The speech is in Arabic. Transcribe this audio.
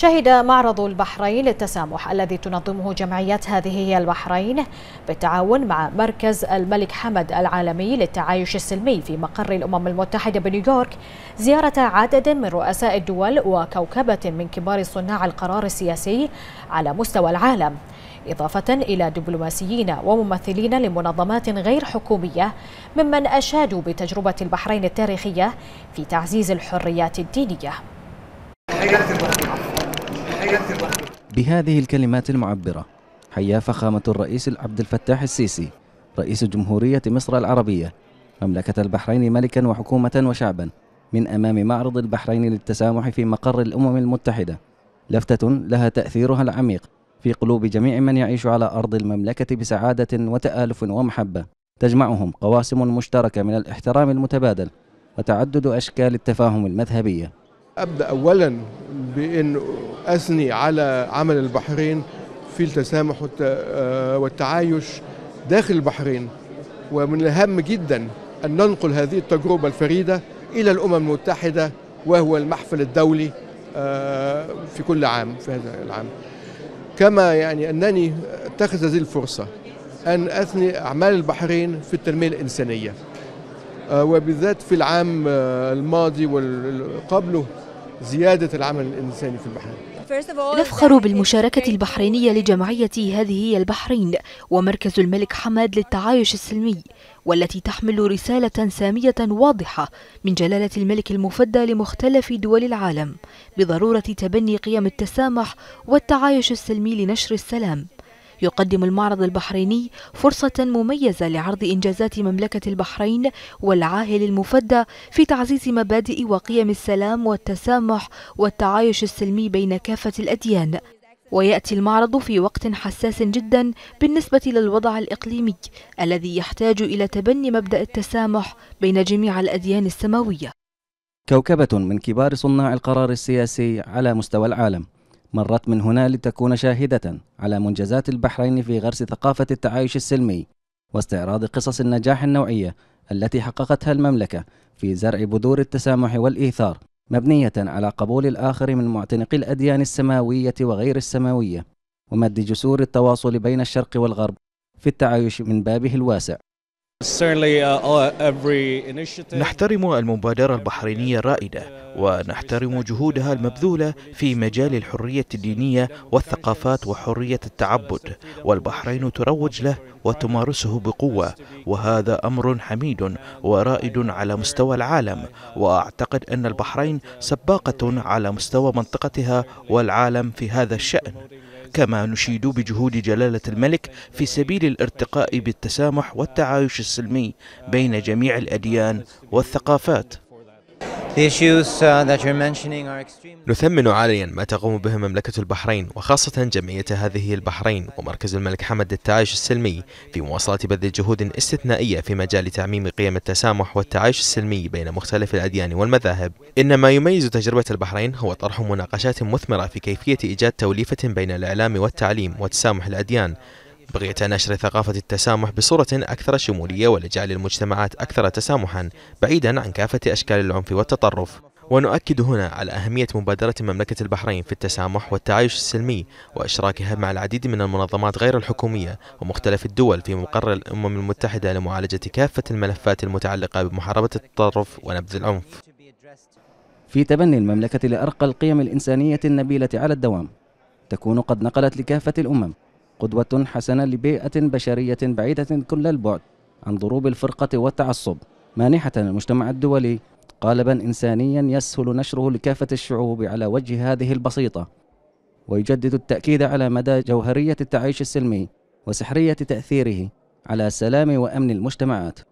شهد معرض البحرين للتسامح الذي تنظمه جمعيات هذه هي البحرين بالتعاون مع مركز الملك حمد العالمي للتعايش السلمي في مقر الأمم المتحدة بنيويورك زيارة عدد من رؤساء الدول وكوكبة من كبار صناع القرار السياسي على مستوى العالم إضافة إلى دبلوماسيين وممثلين لمنظمات غير حكومية ممن أشادوا بتجربة البحرين التاريخية في تعزيز الحريات الدينية بهذه الكلمات المعبرة حيا فخامة الرئيس عبد الفتاح السيسي رئيس جمهورية مصر العربية مملكة البحرين ملكا وحكومة وشعبا من أمام معرض البحرين للتسامح في مقر الأمم المتحدة لفتة لها تأثيرها العميق في قلوب جميع من يعيش على أرض المملكة بسعادة وتآلف ومحبة تجمعهم قواسم مشتركة من الاحترام المتبادل وتعدد أشكال التفاهم المذهبية أبدأ أولا بأن أثني على عمل البحرين في التسامح آه، والتعايش داخل البحرين ومن الهام جدا أن ننقل هذه التجربة الفريدة إلى الأمم المتحدة وهو المحفل الدولي آه، في كل عام في هذا العام كما يعني أنني أتخذ هذه الفرصة أن أثني أعمال البحرين في التنمية الإنسانية آه، وبالذات في العام الماضي وقبله زيادة العمل الإنساني في البحرين نفخر بالمشاركة البحرينية لجمعية هذه هي البحرين ومركز الملك حمد للتعايش السلمي والتي تحمل رسالة سامية واضحة من جلالة الملك المفدى لمختلف دول العالم بضرورة تبني قيم التسامح والتعايش السلمي لنشر السلام يقدم المعرض البحريني فرصة مميزة لعرض إنجازات مملكة البحرين والعاهل المفدى في تعزيز مبادئ وقيم السلام والتسامح والتعايش السلمي بين كافة الأديان ويأتي المعرض في وقت حساس جدا بالنسبة للوضع الإقليمي الذي يحتاج إلى تبني مبدأ التسامح بين جميع الأديان السماوية كوكبة من كبار صناع القرار السياسي على مستوى العالم مرت من هنا لتكون شاهدة على منجزات البحرين في غرس ثقافة التعايش السلمي واستعراض قصص النجاح النوعية التي حققتها المملكة في زرع بذور التسامح والإيثار مبنية على قبول الآخر من معتنقي الأديان السماوية وغير السماوية ومد جسور التواصل بين الشرق والغرب في التعايش من بابه الواسع Uh, نحترم المبادرة البحرينية الرائدة ونحترم جهودها المبذولة في مجال الحرية الدينية والثقافات وحرية التعبد والبحرين تروج له وتمارسه بقوة وهذا أمر حميد ورائد على مستوى العالم وأعتقد أن البحرين سباقة على مستوى منطقتها والعالم في هذا الشأن كما نشيد بجهود جلالة الملك في سبيل الارتقاء بالتسامح والتعايش السلمي بين جميع الأديان والثقافات Uh, نثمن عاليا ما تقوم به مملكة البحرين وخاصة جمعية هذه البحرين ومركز الملك حمد التعايش السلمي في مواصلة بذل جهود استثنائية في مجال تعميم قيم التسامح والتعايش السلمي بين مختلف الأديان والمذاهب إن ما يميز تجربة البحرين هو طرح مناقشات مثمرة في كيفية إيجاد توليفة بين الإعلام والتعليم وتسامح الأديان بغية نشر ثقافة التسامح بصورة أكثر شمولية ولجعل المجتمعات أكثر تسامحا بعيدا عن كافة أشكال العنف والتطرف ونؤكد هنا على أهمية مبادرة مملكة البحرين في التسامح والتعايش السلمي وإشراكها مع العديد من المنظمات غير الحكومية ومختلف الدول في مقر الأمم المتحدة لمعالجة كافة الملفات المتعلقة بمحاربة التطرف ونبذ العنف في تبني المملكة لأرقى القيم الإنسانية النبيلة على الدوام تكون قد نقلت لكافة الأمم قدوة حسنة لبيئة بشرية بعيدة كل البعد عن ضروب الفرقة والتعصب مانحة المجتمع الدولي قالبا إنسانيا يسهل نشره لكافة الشعوب على وجه هذه البسيطة ويجدد التأكيد على مدى جوهرية التعايش السلمي وسحرية تأثيره على سلام وأمن المجتمعات